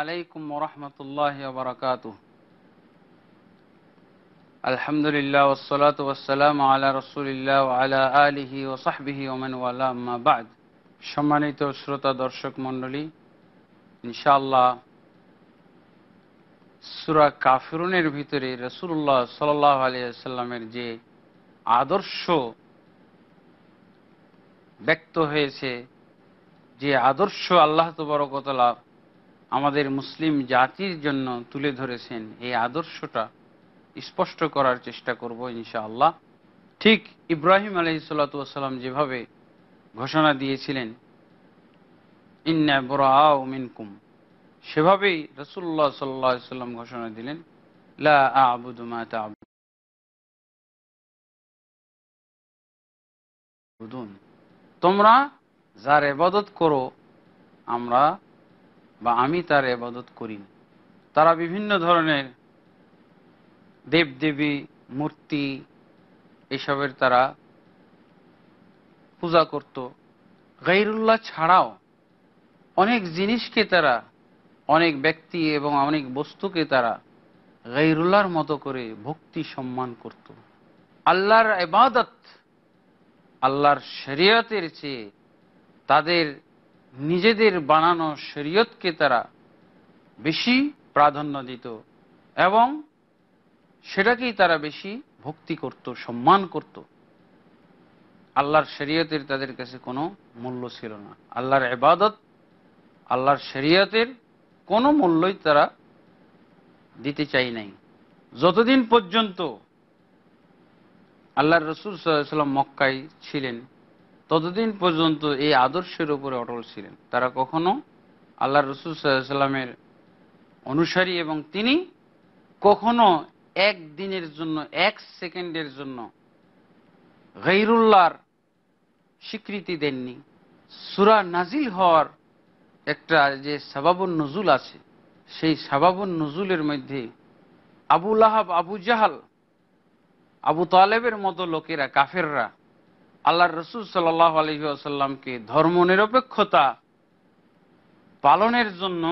আলাইকুম রহমতুল্লাহ বারকাত আলহামদুলিল্লাহ ওসলাত ওসালাম আলা রসুলিল্লাহ আলা আলিহি ও সাহবিহি ওমেন বাদ সম্মানিত শ্রোতা দর্শক মণ্ডলী ইনশাআল্লাহ সুরা কাফিরুনের ভিতরে রসুল্লাহ সাল আলিয়াল্লামের যে আদর্শ ব্যক্ত হয়েছে যে আদর্শ আল্লাহ তবরকতলা আমাদের মুসলিম জাতির জন্য তুলে ধরেছেন এই আদর্শটা স্পষ্ট করার চেষ্টা করব ইনশাআল্লাহ ঠিক ইব্রাহিম আলহি সাল্লাতাম যেভাবে ঘোষণা দিয়েছিলেন ইন্না বরাও মিনকুম সেভাবেই রসুল্লাহ সাল্লা সাল্লাম ঘোষণা দিলেন তোমরা যার এবাদত করো আমরা বা আমি তার এবাদত করি না তারা বিভিন্ন ধরনের দেবদেবী মূর্তি এসবের তারা পূজা করত গাইরুল্লাহ ছাড়াও অনেক জিনিসকে তারা অনেক ব্যক্তি এবং অনেক বস্তুকে তারা গাইরুল্লাহর মতো করে ভক্তি সম্মান করত আল্লাহর এবাদত আল্লাহর শরিয়তের চেয়ে তাদের নিজেদের বানানো শরীয়তকে তারা বেশি প্রাধান্য দিত এবং সেটাকেই তারা বেশি ভক্তি করত সম্মান করত আল্লাহর শরীয়তের তাদের কাছে কোনো মূল্য ছিল না আল্লাহর এবাদত আল্লাহর শরীয়তের কোনো মূল্যই তারা দিতে চাই নাই যতদিন পর্যন্ত আল্লাহর রসুল সাল্লাম মক্কায় ছিলেন ততদিন পর্যন্ত এই আদর্শের উপরে অটল ছিলেন তারা কখনো আল্লাহ রসুল সাল্লামের অনুসারী এবং তিনি কখনো এক দিনের জন্য এক সেকেন্ডের জন্য গৈরুল্লাহর স্বীকৃতি দেননি সুরা নাজিল হওয়ার একটা যে সাবাবুন নজুল আছে সেই সাবাবুন নজুলের মধ্যে আবু লাহাব আবু জাহাল আবু তালেবের মতো লোকেরা কাফেররা আল্লাহ রসুল সাল্লাহ ধর্ম নিরপেক্ষতা পালনের জন্য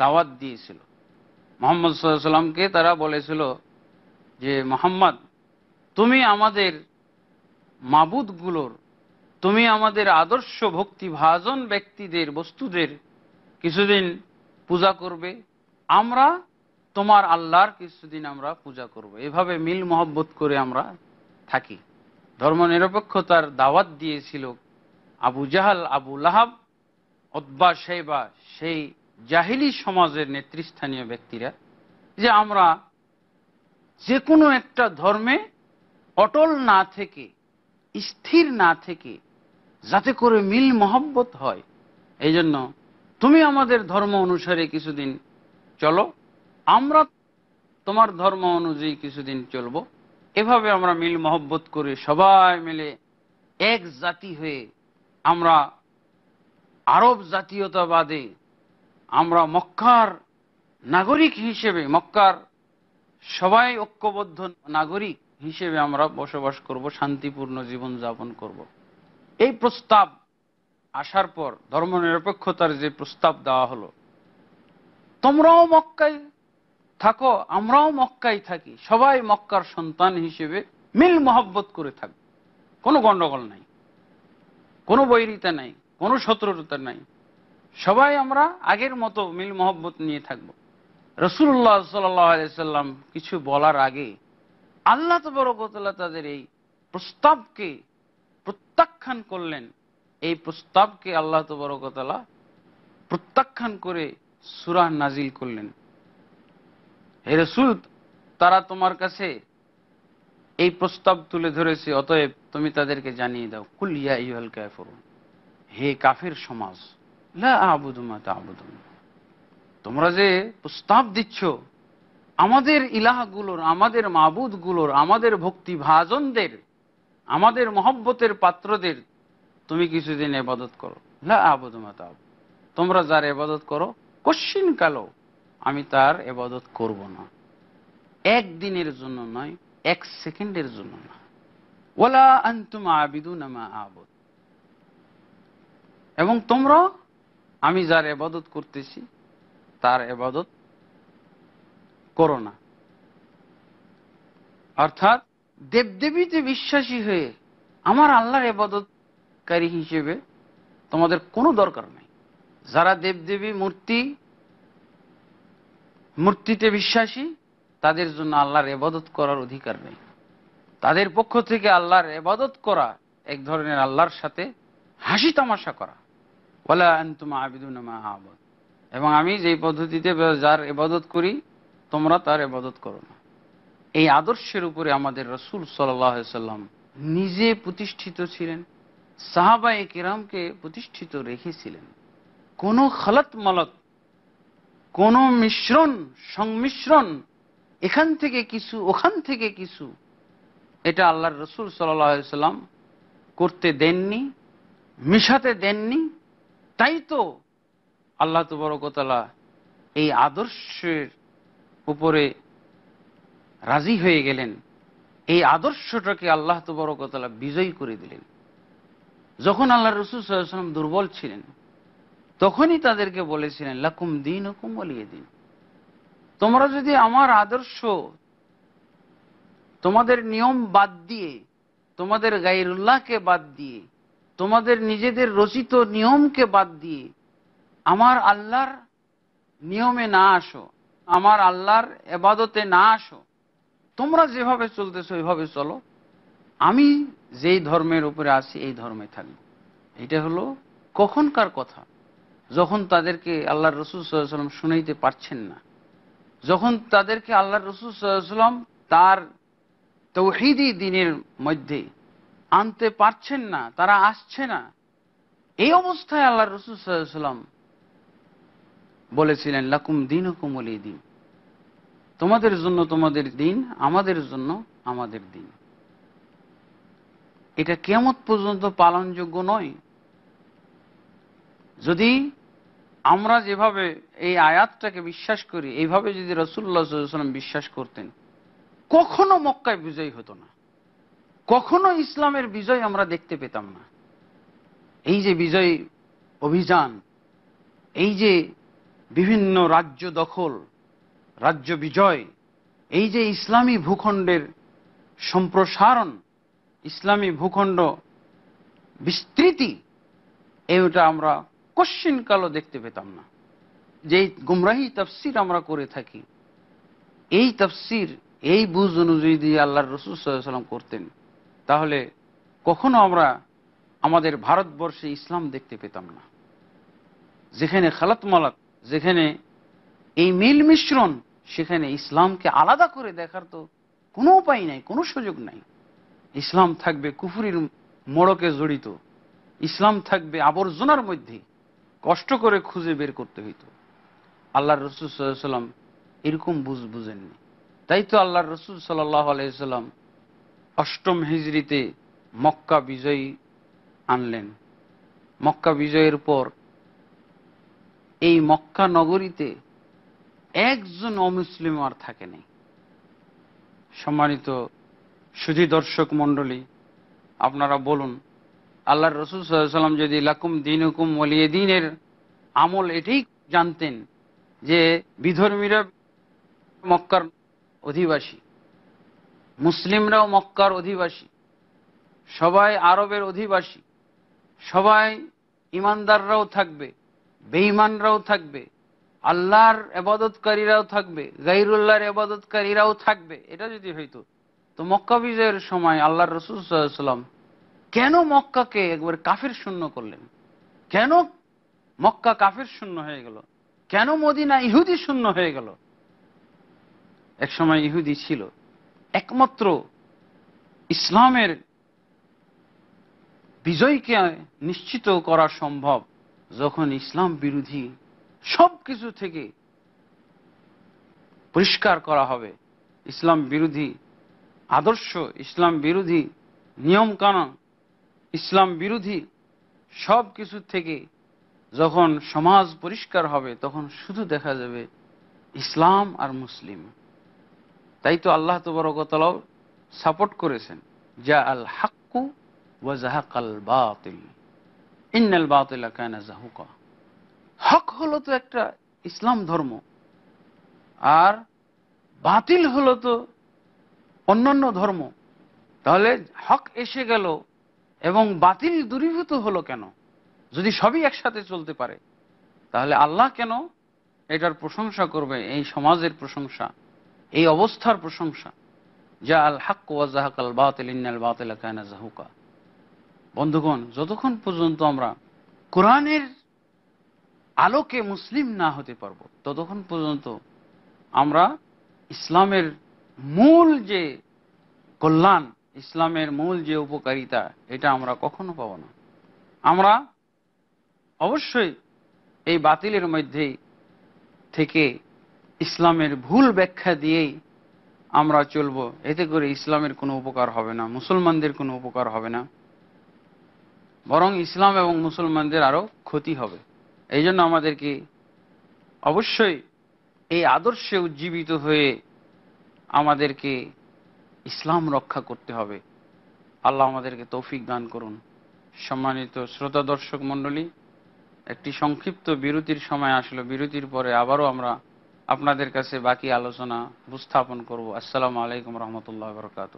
দাওয়াত দিয়েছিল মোহাম্মদ সাল্লামকে তারা বলেছিল যে মোহাম্মদ তুমি আমাদের মাবুদগুলোর তুমি আমাদের আদর্শ ভক্তিভাজন ব্যক্তিদের বস্তুদের কিছুদিন পূজা করবে আমরা তোমার আল্লাহর কিছুদিন আমরা পূজা করব এভাবে মিল মহব্বত করে আমরা থাকি ধর্মনিরপেক্ষতার দাওয়াত দিয়েছিল আবু জাহাল আবু লাহাব অদ্বা সেবা সেই জাহিলি সমাজের নেতৃস্থানীয় ব্যক্তিরা যে আমরা যে কোনো একটা ধর্মে অটল না থেকে স্থির না থেকে যাতে করে মিল মহব্বত হয় এই জন্য তুমি আমাদের ধর্ম অনুসারে কিছুদিন চলো আমরা তোমার ধর্ম অনুযায়ী কিছুদিন চলবো এভাবে আমরা মিল মহব্বত করে সবাই মিলে এক জাতি হয়ে আমরা আরব জাতীয়তাবাদে আমরা মক্কার নাগরিক হিসেবে মক্কার সবাই ঐক্যবদ্ধ নাগরিক হিসেবে আমরা বসবাস করব শান্তিপূর্ণ জীবন যাপন করব। এই প্রস্তাব আসার পর ধর্মনিরপেক্ষতার যে প্রস্তাব দেওয়া হলো তোমরাও মক্কায় থাকো আমরাও মক্কায় থাকি সবাই মক্কার সন্তান হিসেবে মিল মহব্বত করে থাকি কোনো গন্ডগোল নাই কোনো বৈরিতা নাই কোনো শত্রুতা নাই সবাই আমরা আগের মতো মিল মহব্বত নিয়ে থাকবো রসুল্লাহ সাল্লাম কিছু বলার আগে আল্লাহ তবরকতলা তাদের এই প্রস্তাবকে প্রত্যাখ্যান করলেন এই প্রস্তাবকে আল্লাহ তবরকতলা প্রত্যাখ্যান করে সুরাহ নাজিল করলেন হে রসুল তারা তোমার কাছে এই প্রস্তাব তুলে ধরেছে অতএব তুমি তাদেরকে জানিয়ে দাও কুলিয়া ইয়া ইহল কাফর হে কাফের সমাজ আবুদুমা তা তোমরা যে প্রস্তাব দিচ্ছ আমাদের ইলাহগুলোর আমাদের মাবুদগুলোর আমাদের ভক্তিভাজনদের আমাদের মহব্বতের পাত্রদের তুমি কিছুদিন এবাদত করো লা আবুদুমা তা তোমরা যার এবাদত করো কশ্চিন কালো আমি তার এবাদত করব না একদিনের জন্য নয় এক সেকেন্ডের জন্য না ওলা আন্তুম আবিদু নামা আবদ এবং তোমরা আমি যার এবাদত করতেছি তার এবাদত করো না অর্থাৎ দেবদেবীতে বিশ্বাসী হয়ে আমার আল্লাহর এবাদতকারী হিসেবে তোমাদের কোনো দরকার নাই যারা দেবদেবী মূর্তি মূর্তিতে বিশ্বাসী তাদের জন্য আল্লাহর এবাদত করার অধিকার নেই তাদের পক্ষ থেকে আল্লাহর এবাদত করা এক ধরনের আল্লাহর সাথে হাসি তামাশা করা এবং আমি যে পদ্ধতিতে যার এবাদত করি তোমরা তার এবাদত করো না এই আদর্শের উপরে আমাদের রসুল সাল্লাম নিজে প্রতিষ্ঠিত ছিলেন সাহাবা কিরামকে প্রতিষ্ঠিত রেখেছিলেন কোনো খালত মালত কোন মিশ্রণ সংমিশ্রণ এখান থেকে কিছু ওখান থেকে কিছু এটা আল্লাহর রসুল সাল্লাম করতে দেননি মিশাতে দেননি তাই তো আল্লাহ তো কতলা এই আদর্শের উপরে রাজি হয়ে গেলেন এই আদর্শটাকে আল্লাহ তো কতলা বিজয়ী করে দিলেন যখন আল্লাহ রসুল সাল্লাম দুর্বল ছিলেন তখনই তাদেরকে বলেছিলেন লাকুম দিন হুকুম বলিয়ে দিন তোমরা যদি আমার আদর্শ তোমাদের নিয়ম বাদ দিয়ে তোমাদের গাইরুল্লাহকে বাদ দিয়ে তোমাদের নিজেদের রচিত নিয়মকে বাদ দিয়ে আমার আল্লাহর নিয়মে না আসো আমার আল্লাহর এবাদতে না আসো তোমরা যেভাবে চলতেছো ওইভাবে চলো আমি যেই ধর্মের উপরে আসি এই ধর্মে থাকবো এটা হলো কখনকার কথা যখন তাদেরকে আল্লাহর রসুল সাল্লাম শুনাইতে পারছেন না যখন তাদেরকে আল্লাহর রসুল সাল্লাম তার তৌহিদি দিনের মধ্যে আনতে পারছেন না তারা আসছে না এই অবস্থায় আল্লাহ রসুল সাল্লাম বলেছিলেন লাকুম দিন কুমলি দিন তোমাদের জন্য তোমাদের দিন আমাদের জন্য আমাদের দিন এটা কেমত পর্যন্ত পালনযোগ্য নয় যদি আমরা যেভাবে এই আয়াতটাকে বিশ্বাস করি এইভাবে যদি রসুল্লাহাম বিশ্বাস করতেন কখনো মক্কায় বিজয়ী হতো না কখনো ইসলামের বিজয় আমরা দেখতে পেতাম না এই যে বিজয় অভিযান এই যে বিভিন্ন রাজ্য দখল রাজ্য বিজয় এই যে ইসলামী ভূখণ্ডের সম্প্রসারণ ইসলামী ভূখণ্ড বিস্তৃতি এটা আমরা কোশ্চিন কালো দেখতে পেতাম না যে গুমরাহি তফসির আমরা করে থাকি এই তফসির এই বুঝ অনুযায়ী দিয়ে আল্লাহর রসুল সাল্লাম করতেন তাহলে কখনো আমরা আমাদের ভারতবর্ষে ইসলাম দেখতে পেতাম না যেখানে খালাত মালাত যেখানে এই মিল মিশ্রণ সেখানে ইসলামকে আলাদা করে দেখার তো কোনো উপায় নাই কোনো সুযোগ নাই ইসলাম থাকবে কুফুরির মোড়কে জড়িত ইসলাম থাকবে আবর্জনার মধ্যে কষ্ট করে খুঁজে বের করতে হইত আল্লাহ রসুল সাল্লাম এরকম বুঝ বুঝেননি তাই তো আল্লাহর রসুল সাল্লাহ আলাইসাল্লাম অষ্টম হিজড়িতে মক্কা বিজয়ী আনলেন মক্কা বিজয়ের পর এই মক্কা নগরীতে একজন অমুসলিম আর থাকে নেই সম্মানিত সুধী দর্শক মন্ডলী আপনারা বলুন আল্লাহ রসুল সাল্লাম যদি লাকুম দিন হুকুম মলিয়ে দিনের আমল এটাই জানতেন যে বিধর্মীরা মক্কার অধিবাসী মুসলিমরাও মক্কার অধিবাসী সবাই আরবের অধিবাসী সবাই ইমানদাররাও থাকবে বেঈমানরাও থাকবে আল্লাহর এবাদতকারীরাও থাকবে গাইরুল্লাহর এবাদতকারীরাও থাকবে এটা যদি হইতো তো মক্কা বিজয়ের সময় আল্লাহর রসুল সাল্লাম কেন মক্কাকে একবার কাফের শূন্য করলেন কেন মক্কা কাফের শূন্য হয়ে গেল কেন মদিনা ইহুদি শূন্য হয়ে গেল এক সময় ইহুদি ছিল একমাত্র ইসলামের বিজয়কে নিশ্চিত করা সম্ভব যখন ইসলাম বিরোধী সব কিছু থেকে পরিষ্কার করা হবে ইসলাম বিরোধী আদর্শ ইসলাম বিরোধী নিয়মকানুন ইসলাম বিরোধী সব কিছু থেকে যখন সমাজ পরিষ্কার হবে তখন শুধু দেখা যাবে ইসলাম আর মুসলিম তাই তো আল্লাহ তবরকতলাও সাপোর্ট করেছেন যা আল হাক্কু ওয়াজাহাক বাতিল ইন্নাল বাতিল কায়না জাহুকা হক হলো তো একটা ইসলাম ধর্ম আর বাতিল হলো তো অন্যান্য ধর্ম তাহলে হক এসে গেল এবং বাতিল দূরীভূত হলো কেন যদি সবই একসাথে চলতে পারে তাহলে আল্লাহ কেন এটার প্রশংসা করবে এই সমাজের প্রশংসা এই অবস্থার প্রশংসা যা আল হাক আল বাতিল ইন্নাল বাতিল বন্ধুগণ যতক্ষণ পর্যন্ত আমরা কোরআনের আলোকে মুসলিম না হতে পারবো ততক্ষণ পর্যন্ত আমরা ইসলামের মূল যে কল্যাণ ইসলামের মূল যে উপকারিতা এটা আমরা কখনো পাব না আমরা অবশ্যই এই বাতিলের মধ্যে থেকে ইসলামের ভুল ব্যাখ্যা দিয়েই আমরা চলব এতে করে ইসলামের কোনো উপকার হবে না মুসলমানদের কোনো উপকার হবে না বরং ইসলাম এবং মুসলমানদের আরও ক্ষতি হবে এই জন্য আমাদেরকে অবশ্যই এই আদর্শে উজ্জীবিত হয়ে আমাদেরকে ইসলাম রক্ষা করতে হবে আল্লাহ আমাদেরকে তৌফিক দান করুন সম্মানিত শ্রোতা দর্শক মণ্ডলী একটি সংক্ষিপ্ত বিরতির সময় আসলো বিরতির পরে আবারও আমরা আপনাদের কাছে বাকি আলোচনা উপস্থাপন করব আসসালাম আলাইকুম রহমতুল্লাহ বরকাত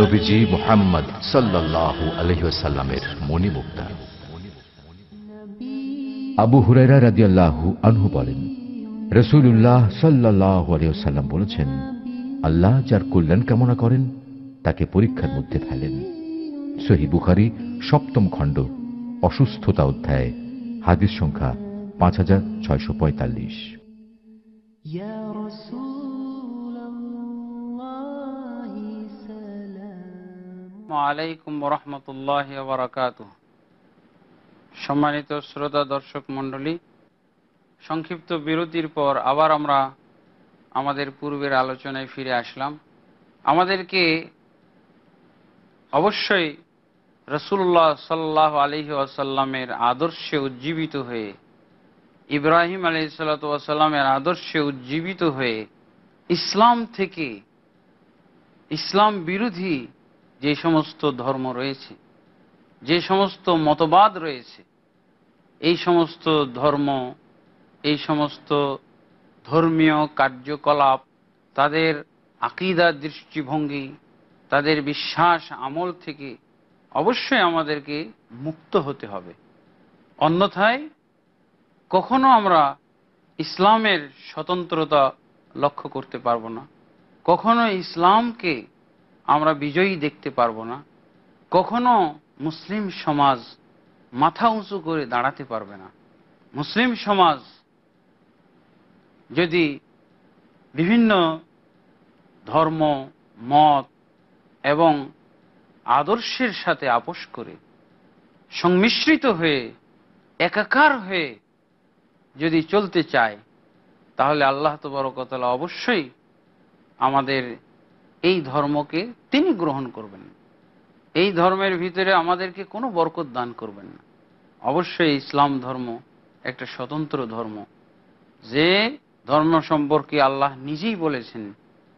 নবীজি মোহাম্মদ সাল্লাহ আলহিসাল্লামের মণিমুক্তা আবু হুরাইরা রাদিয়াল্লাহু আনহু বলেন রসুল্লাহ সাল্লাহ আলিয়াল্লাম বলেছেন আল্লাহ যার কল্যাণ কামনা করেন তাকে পরীক্ষার মধ্যে ফেলেন সহি বুখারি সপ্তম খণ্ড অসুস্থতা অধ্যায় হাদিস সংখ্যা পাঁচ হাজার ছয়শ পঁয়তাল্লিশ আলাইকুম রহমতুল্লাহ বারাকাতুহ সম্মানিত শ্রোতা দর্শক মণ্ডলী সংক্ষিপ্ত বিরতির পর আবার আমরা আমাদের পূর্বের আলোচনায় ফিরে আসলাম আমাদেরকে অবশ্যই রসুল্লাহ সাল্লাহ আলহি আসাল্লামের আদর্শে উজ্জীবিত হয়ে ইব্রাহিম আলি সাল্লাতামের আদর্শে উজ্জীবিত হয়ে ইসলাম থেকে ইসলাম বিরোধী যে সমস্ত ধর্ম রয়েছে যে সমস্ত মতবাদ রয়েছে এই সমস্ত ধর্ম এই সমস্ত ধর্মীয় কার্যকলাপ তাদের আকিদা দৃষ্টিভঙ্গি তাদের বিশ্বাস আমল থেকে অবশ্যই আমাদেরকে মুক্ত হতে হবে অন্যথায় কখনো আমরা ইসলামের স্বতন্ত্রতা লক্ষ্য করতে পারবো না কখনো ইসলামকে আমরা বিজয়ী দেখতে পারবো না কখনো মুসলিম সমাজ মাথা উঁচু করে দাঁড়াতে পারবে না মুসলিম সমাজ যদি বিভিন্ন ধর্ম মত এবং আদর্শের সাথে আপোষ করে সংমিশ্রিত হয়ে একাকার হয়ে যদি চলতে চায় তাহলে আল্লাহ তবরকতলা অবশ্যই আমাদের এই ধর্মকে তিনি গ্রহণ করবেন এই ধর্মের ভিতরে আমাদেরকে কোনো বরকত দান করবেন না অবশ্যই ইসলাম ধর্ম একটা স্বতন্ত্র ধর্ম যে ধর্ম সম্পর্কে আল্লাহ নিজেই বলেছেন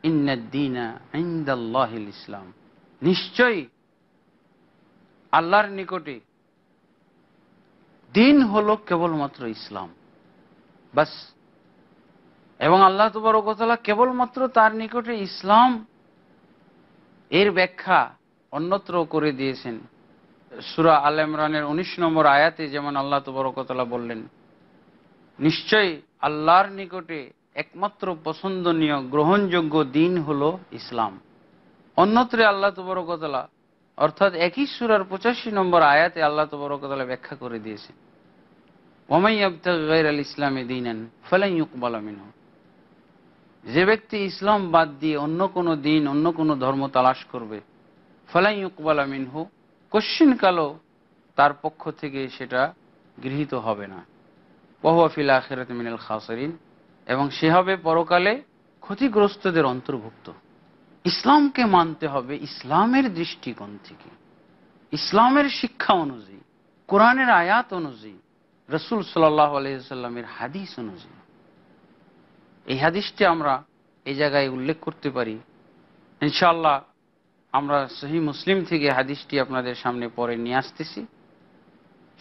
ইন্নাদ্দিনা ইসলাম নিশ্চয়ই আল্লাহর নিকটে দিন হল কেবলমাত্র ইসলাম বাস এবং আল্লাহ তো বড় কথা কেবলমাত্র তার নিকটে ইসলাম এর ব্যাখ্যা অন্যত্র করে দিয়েছেন সুরা আল ইমরানের উনিশ নম্বর আয়াতে যেমন আল্লাহ তবরকতলা বললেন নিশ্চয় আল্লাহর নিকটে একমাত্র পছন্দনীয় গ্রহণযোগ্য দিন হল ইসলাম অন্যত্রে আল্লাহ তবরকতলা অর্থাৎ একই সুরার পঁচাশি নম্বর আয়াতে আল্লাহ তবরকতলা ব্যাখ্যা করে দিয়েছেন ওমাই আবতাগের আল ইসলামে দিনেন ফেলাইকবাল আমিন যে ব্যক্তি ইসলাম বাদ দিয়ে অন্য কোনো দিন অন্য কোনো ধর্ম তালাশ করবে ফেলাইকবাল আমিন হোক কশিন কশ্চিনকালও তার পক্ষ থেকে সেটা গৃহীত হবে না বহুফিল আখেরাত মিনাল খাসরিন এবং সে হবে পরকালে ক্ষতিগ্রস্তদের অন্তর্ভুক্ত ইসলামকে মানতে হবে ইসলামের দৃষ্টিকোণ থেকে ইসলামের শিক্ষা অনুযায়ী কোরআনের আয়াত অনুযায়ী রসুল সাল্লাহ আলহিসাল্লামের হাদিস অনুযায়ী এই হাদিসটি আমরা এই জায়গায় উল্লেখ করতে পারি ইনশাল্লাহ আমরা সহি মুসলিম থেকে হাদিসটি আপনাদের সামনে পরে নিয়ে আসতেছি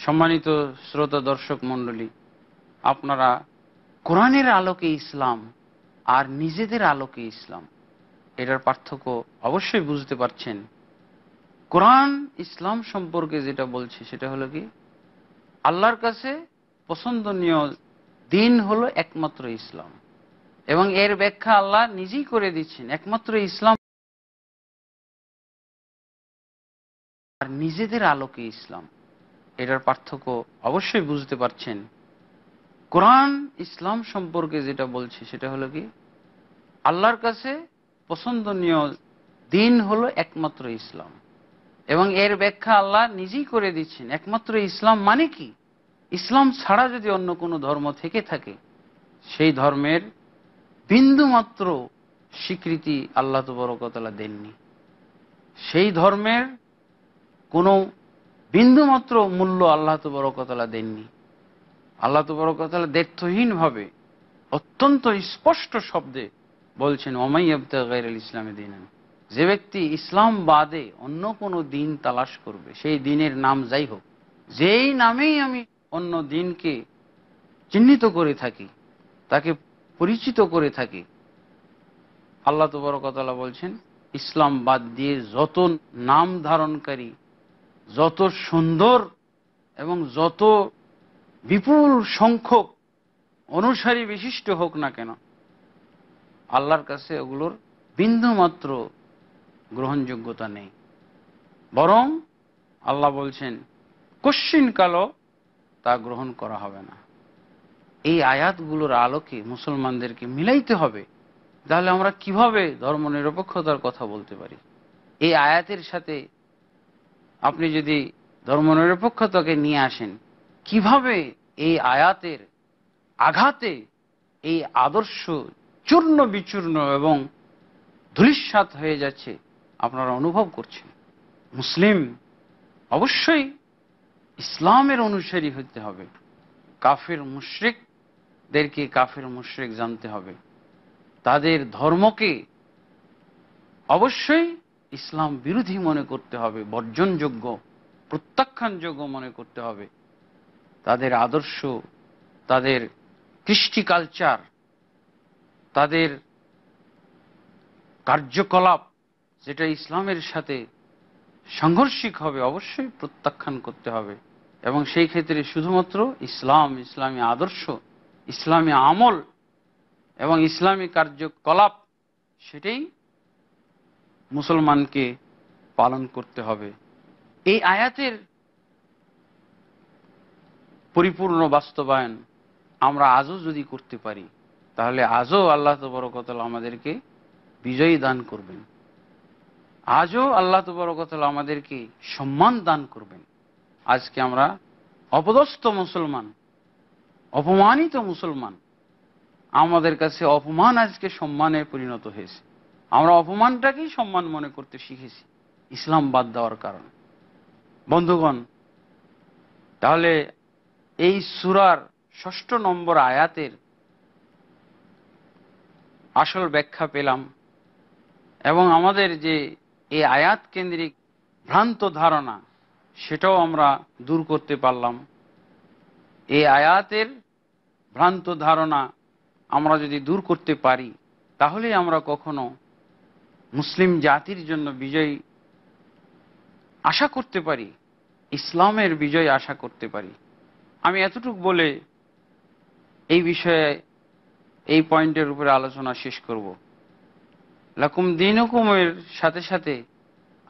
সম্মানিত শ্রোতা দর্শক মণ্ডলী আপনারা কোরআনের আলোকে ইসলাম আর নিজেদের আলোকে ইসলাম এটার পার্থক্য অবশ্যই বুঝতে পারছেন কোরআন ইসলাম সম্পর্কে যেটা বলছে সেটা হলো কি আল্লাহর কাছে পছন্দনীয় দিন হলো একমাত্র ইসলাম এবং এর ব্যাখ্যা আল্লাহ নিজেই করে দিচ্ছেন একমাত্র ইসলাম আর নিজেদের আলোকে ইসলাম এটার পার্থক্য অবশ্যই বুঝতে পারছেন কোরআন ইসলাম সম্পর্কে যেটা বলছে সেটা হলো কি আল্লাহর কাছে পছন্দনীয় দিন হলো একমাত্র ইসলাম এবং এর ব্যাখ্যা আল্লাহ নিজেই করে দিচ্ছেন একমাত্র ইসলাম মানে কি ইসলাম ছাড়া যদি অন্য কোনো ধর্ম থেকে থাকে সেই ধর্মের বিন্দুমাত্র স্বীকৃতি আল্লাহ তো তবরকতলা দেননি সেই ধর্মের কোনো বিন্দুমাত্র মূল্য আল্লাহ তবরকতলা দেননি আল্লাহ তবরকতলা দ্ব্যর্থহীনভাবে অত্যন্ত স্পষ্ট শব্দে বলছেন ওমাই আবদা ইসলামে দিন যে ব্যক্তি ইসলাম বাদে অন্য কোনো দিন তালাশ করবে সেই দিনের নাম যাই হোক যেই নামেই আমি অন্য দিনকে চিহ্নিত করে থাকি তাকে পরিচিত করে থাকি আল্লাহ তবরকতলা বলছেন ইসলাম বাদ দিয়ে যত নাম ধারণকারী যত সুন্দর এবং যত বিপুল সংখ্যক অনুসারী বিশিষ্ট হোক না কেন আল্লাহর কাছে ওগুলোর বিন্দুমাত্র গ্রহণযোগ্যতা নেই বরং আল্লাহ বলছেন কশ্চিন কাল তা গ্রহণ করা হবে না এই আয়াতগুলোর আলোকে মুসলমানদেরকে মিলাইতে হবে তাহলে আমরা কিভাবে ধর্মনিরপেক্ষতার কথা বলতে পারি এই আয়াতের সাথে আপনি যদি ধর্মনিরপেক্ষতাকে নিয়ে আসেন কিভাবে এই আয়াতের আঘাতে এই আদর্শ চূর্ণ বিচূর্ণ এবং ধূলিসাত হয়ে যাচ্ছে আপনারা অনুভব করছেন মুসলিম অবশ্যই ইসলামের অনুসারী হতে হবে কাফের মুশ্রিকদেরকে কাফের মুশ্রিক জানতে হবে তাদের ধর্মকে অবশ্যই ইসলাম বিরোধী মনে করতে হবে বর্জনযোগ্য প্রত্যাখ্যানযোগ্য মনে করতে হবে তাদের আদর্শ তাদের কৃষ্টি কালচার তাদের কার্যকলাপ যেটা ইসলামের সাথে সাংঘর্ষিক হবে অবশ্যই প্রত্যাখ্যান করতে হবে এবং সেই ক্ষেত্রে শুধুমাত্র ইসলাম ইসলামী আদর্শ ইসলামী আমল এবং ইসলামী কার্যকলাপ সেটাই মুসলমানকে পালন করতে হবে এই আয়াতের পরিপূর্ণ বাস্তবায়ন আমরা আজও যদি করতে পারি তাহলে আজও আল্লাহ তবরকতলা আমাদেরকে বিজয়ী দান করবেন আজও আল্লাহ তবরকতলা আমাদেরকে সম্মান দান করবেন আজকে আমরা অপদস্ত মুসলমান অপমানিত মুসলমান আমাদের কাছে অপমান আজকে সম্মানে পরিণত হয়েছে আমরা অপমানটাকেই সম্মান মনে করতে শিখেছি ইসলাম বাদ দেওয়ার কারণে বন্ধুগণ তাহলে এই সুরার ষষ্ঠ নম্বর আয়াতের আসল ব্যাখ্যা পেলাম এবং আমাদের যে এই আয়াত কেন্দ্রিক ভ্রান্ত ধারণা সেটাও আমরা দূর করতে পারলাম এই আয়াতের ভ্রান্ত ধারণা আমরা যদি দূর করতে পারি তাহলে আমরা কখনো মুসলিম জাতির জন্য বিজয় আশা করতে পারি ইসলামের বিজয় আশা করতে পারি আমি এতটুক বলে এই বিষয়ে এই পয়েন্টের উপরে আলোচনা শেষ করব দিন হুকুমের সাথে সাথে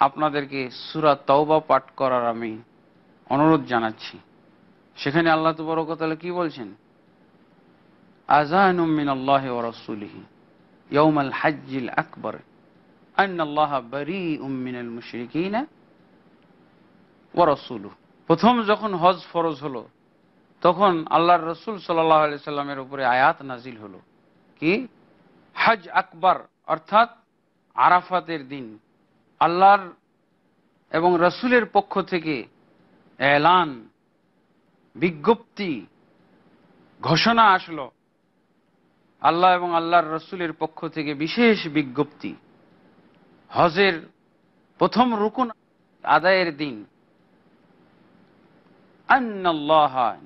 আপনাদেরকে সুরা তওবা পাঠ করার আমি অনুরোধ জানাচ্ছি সেখানে আল্লাহ তবরকতালে কি বলছেন আজাহনুমিন আল্লাহ ও ইউম আল হাজ্জিল আকবর প্রথম যখন হজ ফরজ হলো তখন আল্লাহর রসুল সাল্লামের উপরে আয়াত নাজিল হলো কি হজ আকবর অর্থাৎ আরাফাতের দিন আল্লাহর এবং রসুলের পক্ষ থেকে এলান বিজ্ঞপ্তি ঘোষণা আসলো আল্লাহ এবং আল্লাহর রসুলের পক্ষ থেকে বিশেষ বিজ্ঞপ্তি হজের প্রথম রুকুন আদায়ের দিন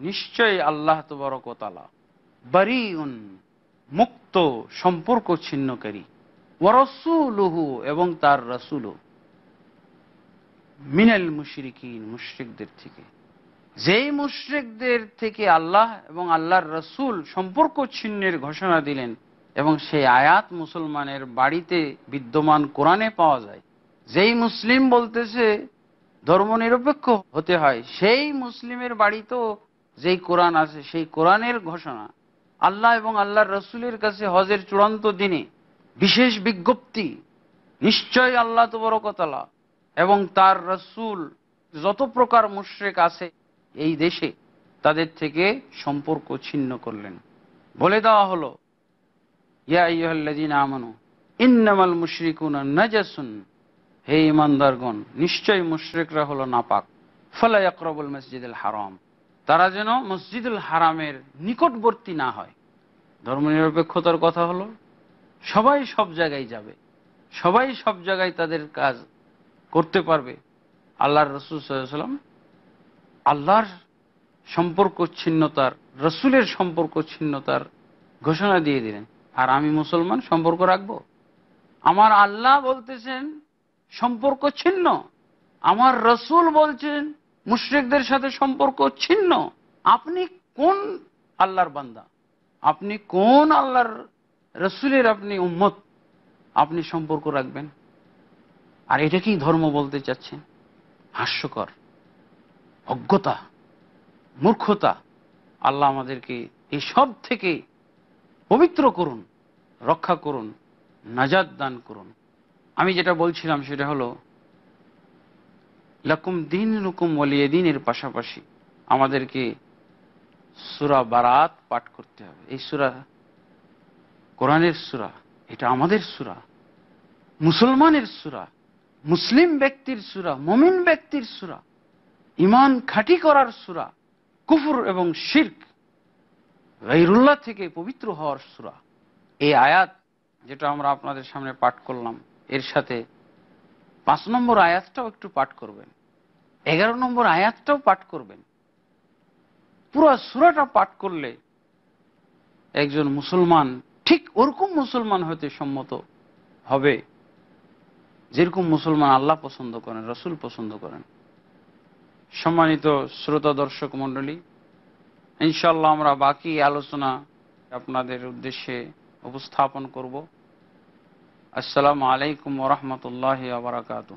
নিশ্চয় আল্লাহ তবরকতালা বারি উন মুক্ত সম্পর্ক ছিন্নকারী ওরসুলহু এবং তার রসুলও মিনাল মুশরিকিন মুশ্রিকদের থেকে যেই মুশ্রিকদের থেকে আল্লাহ এবং আল্লাহর রসুল সম্পর্ক ছিন্নের ঘোষণা দিলেন এবং সেই আয়াত মুসলমানের বাড়িতে বিদ্যমান কোরআনে পাওয়া যায় যেই মুসলিম বলতেছে ধর্মনিরপেক্ষ হতে হয় সেই মুসলিমের বাড়িতেও যেই কোরআন আছে সেই কোরআনের ঘোষণা আল্লাহ এবং আল্লাহর রসুলের কাছে হজের চূড়ান্ত দিনে বিশেষ বিজ্ঞপ্তি নিশ্চয় আল্লাহ তো তবরকতলা এবং তার রসুল যত প্রকার মুশ্রেক আছে এই দেশে তাদের থেকে সম্পর্ক ছিন্ন করলেন বলে দেওয়া হলো নিশ্চয় নাপাক ফলা মসজিদুল হারাম তারা যেন মসজিদুল হারামের নিকটবর্তী না হয় ধর্মনিরপেক্ষতার কথা হলো সবাই সব জায়গায় যাবে সবাই সব জায়গায় তাদের কাজ করতে পারবে আল্লাহর রসুল আল্লাহর সম্পর্ক ছিন্নতার রসুলের সম্পর্ক ছিন্নতার ঘোষণা দিয়ে দিলেন আর আমি মুসলমান সম্পর্ক রাখবো আমার আল্লাহ বলতেছেন সম্পর্ক ছিন্ন আমার রসুল বলছেন মুশ্রিকদের সাথে সম্পর্ক ছিন্ন আপনি কোন আল্লাহর বান্দা আপনি কোন আল্লাহর রসুলের আপনি উম্মত আপনি সম্পর্ক রাখবেন আর এটাকেই ধর্ম বলতে চাচ্ছেন হাস্যকর অজ্ঞতা মূর্খতা আল্লাহ আমাদেরকে এই সব থেকে পবিত্র করুন রক্ষা করুন নাজাদ দান করুন আমি যেটা বলছিলাম সেটা হলো লকুম দিন রুকুম ওলিয়ে দিনের পাশাপাশি আমাদেরকে সুরা বারাত পাঠ করতে হবে এই সুরা কোরআনের সুরা এটা আমাদের সুরা মুসলমানের সুরা মুসলিম ব্যক্তির সুরা মমিন ব্যক্তির সুরা ইমান খাটি করার সুরা কুফুর এবং শির্ক গাইরুল্লাহ থেকে পবিত্র হওয়ার সুরা এই আয়াত যেটা আমরা আপনাদের সামনে পাঠ করলাম এর সাথে পাঁচ নম্বর আয়াতটাও একটু পাঠ করবেন এগারো নম্বর আয়াতটাও পাঠ করবেন পুরো সুরাটা পাঠ করলে একজন মুসলমান ঠিক ওরকম মুসলমান হতে সম্মত হবে যেরকম মুসলমান আল্লাহ পছন্দ করেন রসুল পছন্দ করেন সম্মানিত শ্রোতা দর্শক মণ্ডলী ইনশাল্লাহ আমরা বাকি আলোচনা আপনাদের উদ্দেশ্যে উপস্থাপন করব আসসালামু আলাইকুম ওরহমতুল্লাহ আবরাকাত